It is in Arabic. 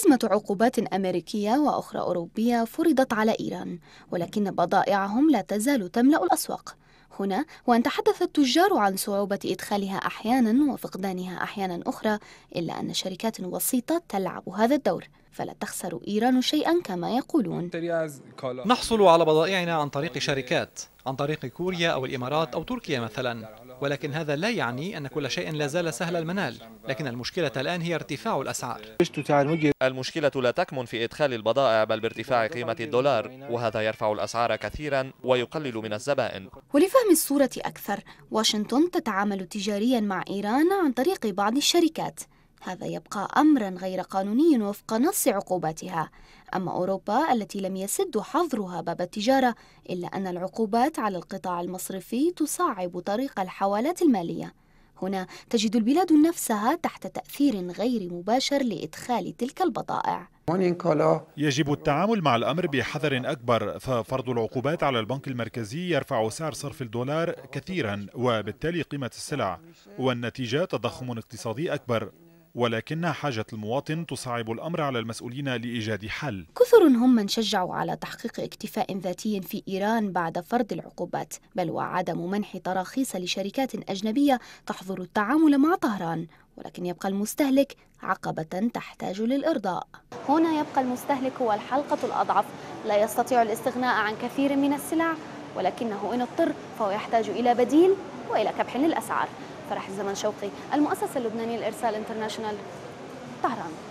أزمة عقوبات أمريكية وأخرى أوروبية فرضت على إيران ولكن بضائعهم لا تزال تملأ الأسواق هنا وأن تحدث التجار عن صعوبة إدخالها أحيانا وفقدانها أحيانا أخرى إلا أن شركات وسيطة تلعب هذا الدور فلا تخسر إيران شيئا كما يقولون نحصل على بضائعنا عن طريق شركات عن طريق كوريا أو الإمارات أو تركيا مثلا ولكن هذا لا يعني أن كل شيء لا زال سهل المنال لكن المشكلة الآن هي ارتفاع الأسعار المشكلة لا تكمن في إدخال البضائع بل بارتفاع قيمة الدولار وهذا يرفع الأسعار كثيرا ويقلل من الزبائن ولفهم الصورة أكثر واشنطن تتعامل تجاريا مع إيران عن طريق بعض الشركات هذا يبقى أمرا غير قانوني وفق نص عقوباتها أما أوروبا التي لم يسد حظرها باب التجارة إلا أن العقوبات على القطاع المصرفي تصعب طريق الحوالات المالية هنا تجد البلاد نفسها تحت تأثير غير مباشر لإدخال تلك البضائع يجب التعامل مع الأمر بحذر أكبر ففرض العقوبات على البنك المركزي يرفع سعر صرف الدولار كثيرا وبالتالي قيمة السلع والنتيجة تضخم اقتصادي أكبر ولكن حاجة المواطن تصعب الأمر على المسؤولين لإيجاد حل كثر هم من شجعوا على تحقيق اكتفاء ذاتي في إيران بعد فرض العقوبات بل وعدم منح تراخيص لشركات أجنبية تحظر التعامل مع طهران ولكن يبقى المستهلك عقبة تحتاج للإرضاء هنا يبقى المستهلك هو الحلقة الأضعف لا يستطيع الاستغناء عن كثير من السلع ولكنه إن اضطر فهو يحتاج إلى بديل وإلى كبح للأسعار فرح الزمن شوقي المؤسسة اللبنانية لإرسال انترناشونال طهران